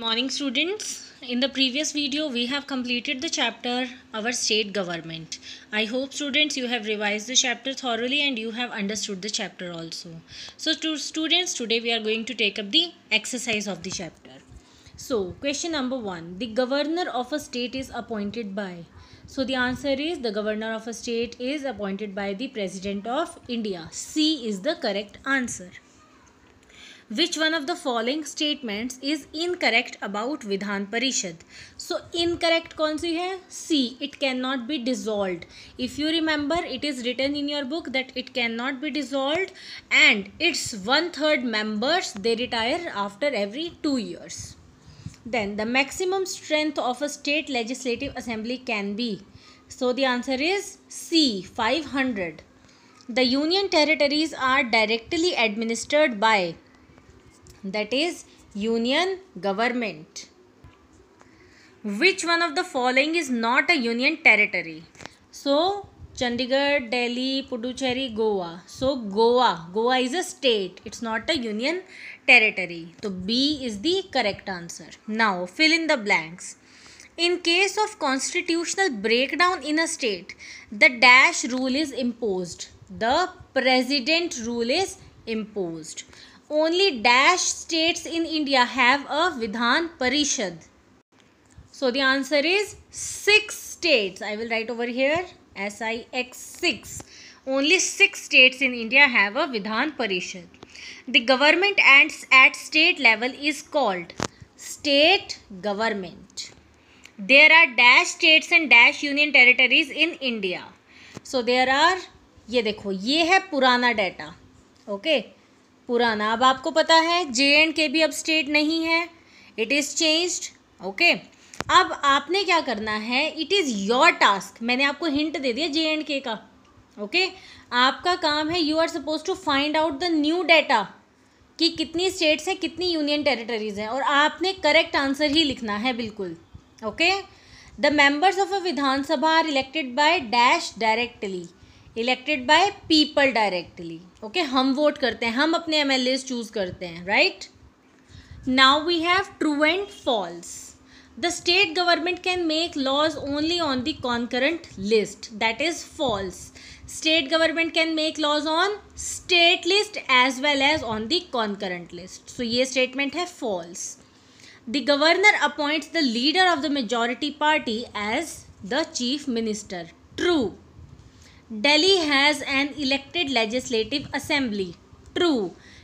morning students in the previous video we have completed the chapter our state government i hope students you have revised the chapter thoroughly and you have understood the chapter also so to students today we are going to take up the exercise of the chapter so question number one the governor of a state is appointed by so the answer is the governor of a state is appointed by the president of india c is the correct answer which one of the following statements is incorrect about Vidhan Parishad? So incorrect कौन सी C? It cannot be dissolved. If you remember, it is written in your book that it cannot be dissolved, and its one third members they retire after every two years. Then the maximum strength of a state legislative assembly can be. So the answer is C. 500. The union territories are directly administered by that is union government. Which one of the following is not a union territory? So Chandigarh, Delhi, Puducherry, Goa. So Goa, Goa is a state. It's not a union territory. So B is the correct answer. Now fill in the blanks. In case of constitutional breakdown in a state, the dash rule is imposed. The president rule is imposed only dash states in India have a Vidhan Parishad? So the answer is 6 states. I will write over here SIX 6. Only 6 states in India have a Vidhan Parishad. The government at, at state level is called state government. There are dash states and dash union territories in India. So there are, ये देखो ये है पुराना data okay okay? पुराना अब आपको पता है जे एंड के भी अब स्टेट नहीं है इट इज़ चेंज्ड ओके अब आपने क्या करना है इट इज़ योर टास्क मैंने आपको हिंट दे दिया जे एंड के का ओके okay? आपका काम है you are suppose to find out the new data कि कितनी स्टेट्स हैं कितनी यूनियन टेरिटरीज हैं और आपने करेक्ट आंसर ही लिखना है बिल्कुल okay the members of a Vidhansabha are elected by dash directly elected by people directly okay हम वोट करते हैं हम अपने एम एल चूज करते हैं right now we have true and false the state government can make laws only on the concurrent list that is false state government can make laws on state list as well as on the concurrent list so ये statement है false the governor appoints the leader of the majority party as the chief minister true Delhi has an elected legislative assembly true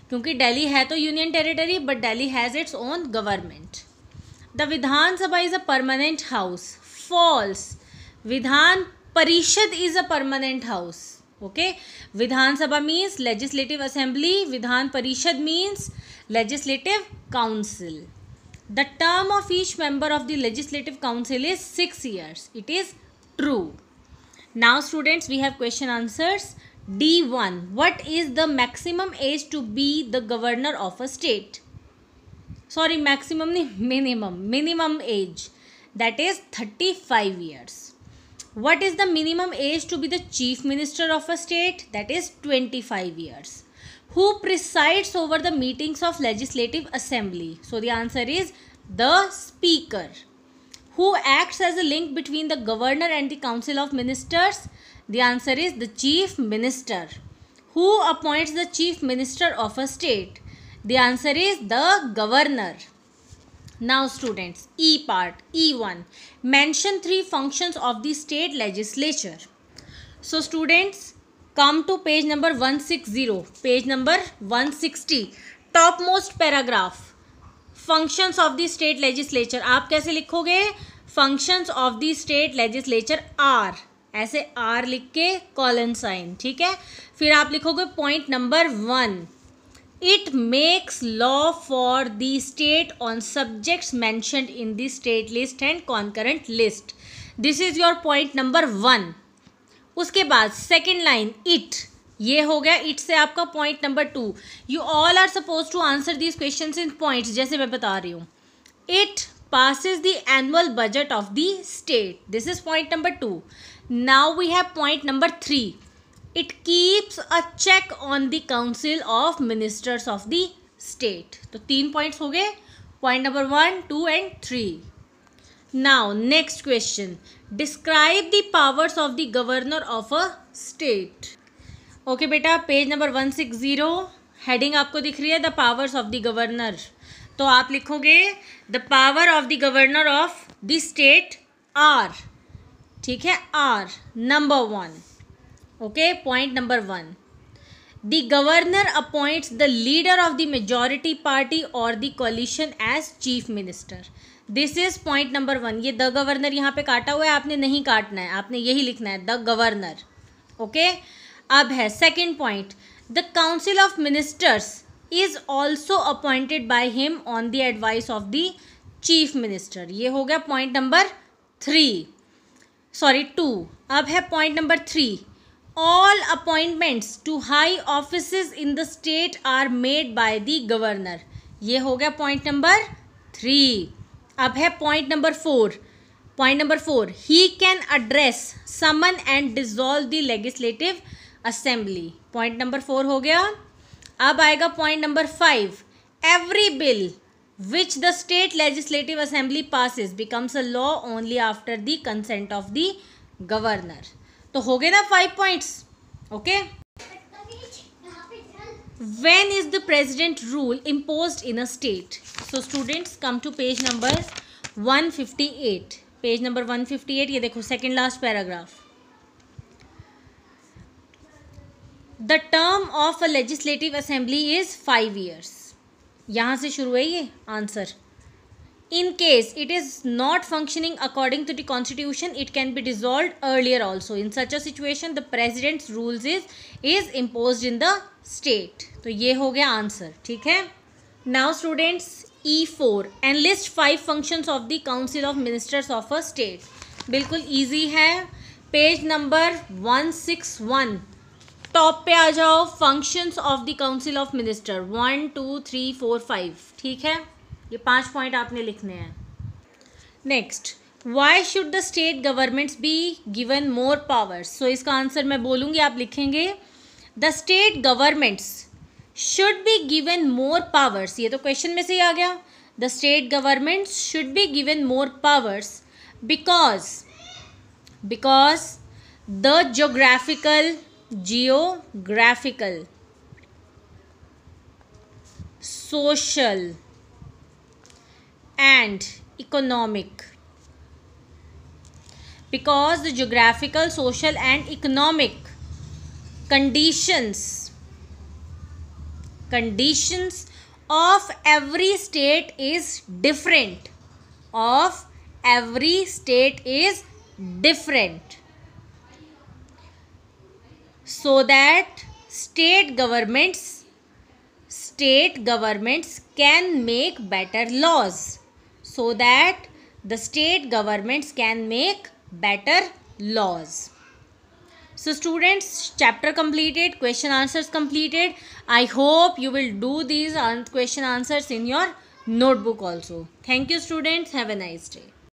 क्योंकि डेली है तो union territory but Delhi has its own government the Vidhansabha is a permanent house false Vidhan Parishad is a permanent house okay Vidhansabha means legislative assembly Vidhan Parishad means legislative council the term of each member of the legislative council is six years it is true Now students we have question answers. D1. What is the maximum age to be the governor of a state? Sorry maximum minimum. Minimum age that is 35 years. What is the minimum age to be the chief minister of a state? That is 25 years. Who presides over the meetings of legislative assembly? So the answer is the speaker. Who acts as a link between the governor and the council of ministers? The answer is the chief minister. Who appoints the chief minister of a state? The answer is the governor. Now students, E part, E1. Mention three functions of the state legislature. So students, come to page number 160, page number 160. Topmost paragraph. functions of the state legislature आप कैसे लिखोगे functions of the state legislature are ऐसे are लिख के colon sign ठीक है फिर आप लिखोगे point number one it makes law for the state on subjects mentioned in the state list and concurrent list this is your point number one उसके बाद सेकेंड लाइन इट ये हो गया इट से आपका point number two you all are suppose to answer these question in point जैसे मैं बता रही हूँ it passes the annual budget of the state. This is point number two. Now we have point number three. It keeps a check on the Council of Ministers of the State. So three points हो गए point number one, two and three. Now next question. Describe the powers of the governor of a state. okay, beta. Page number one six zero. Heading. Zero heading आपको दिख रही है the powers of तो आप लिखोगे the power of the governor of the state are ठीक है are number one okay point number one the governor appoints the leader of the majority party और the coalition as chief minister this is point number one ये the governor यहाँ पे काटा हुआ है आपने नहीं काटना है आपने यही लिखना है द गवर्नर ओके अब है second point the council of ministers is also appointed by him on the advice of the chief minister ये हो गया point number three sorry two अब है point number three all appointments to high office in the state are made by the governor ये हो गया point number three अब है point number four point number four he can address summon and dissolve the legislative assembly point number four हो गया अब आएगा point number five every bill which the state legislative assembly passes becomes a law only after the consent of the governor तो हो गए ना five points okay when is the president rule impose in a state so students come to page number one fifty eight page number one fifty eight ये देखो second last paragraph the term of a legislative assembly is five years यहाँ से शुरू है ये answer in case it is not functioning according to the constitution it can be dissolve earlier also in such a situation the president's rules is is impose in the state तो ये हो गया answer ठीक है now students E four and list five functions of the council of ministers of a state बिल्कुल easy है page number one six one top पे आ जाओ functions of the council of minister one two three four five ठीक है ये पांच point आपने लिखने हैं next why should the state governments be given more powers so इसका आंसर मैं बोलूँगी आप लिखेंगे the state governments should be given more powers ये तो क्वेश्चन में से ही आ गया the state governments should be given more powers because because the geographical geographical social and economic because the geographical social and economic conditions conditions of every state is different of every state is different so that state governments state governments can make better laws so that the state governments can make better laws so students chapter completed question answers completed i hope you will do these question answers in your notebook also thank you students have a nice day